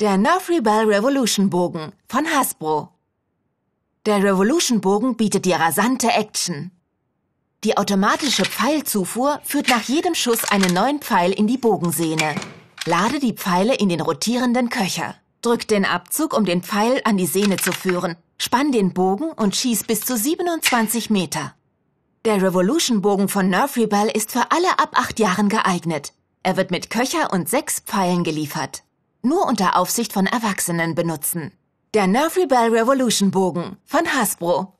Der Nerf Bell Revolution Bogen von Hasbro. Der Revolution Bogen bietet dir rasante Action. Die automatische Pfeilzufuhr führt nach jedem Schuss einen neuen Pfeil in die Bogensehne. Lade die Pfeile in den rotierenden Köcher. Drück den Abzug, um den Pfeil an die Sehne zu führen. Spann den Bogen und schieß bis zu 27 Meter. Der Revolution Bogen von Nerf Bell ist für alle ab acht Jahren geeignet. Er wird mit Köcher und sechs Pfeilen geliefert. Nur unter Aufsicht von Erwachsenen benutzen. Der Nerfy Bell Revolution Bogen von Hasbro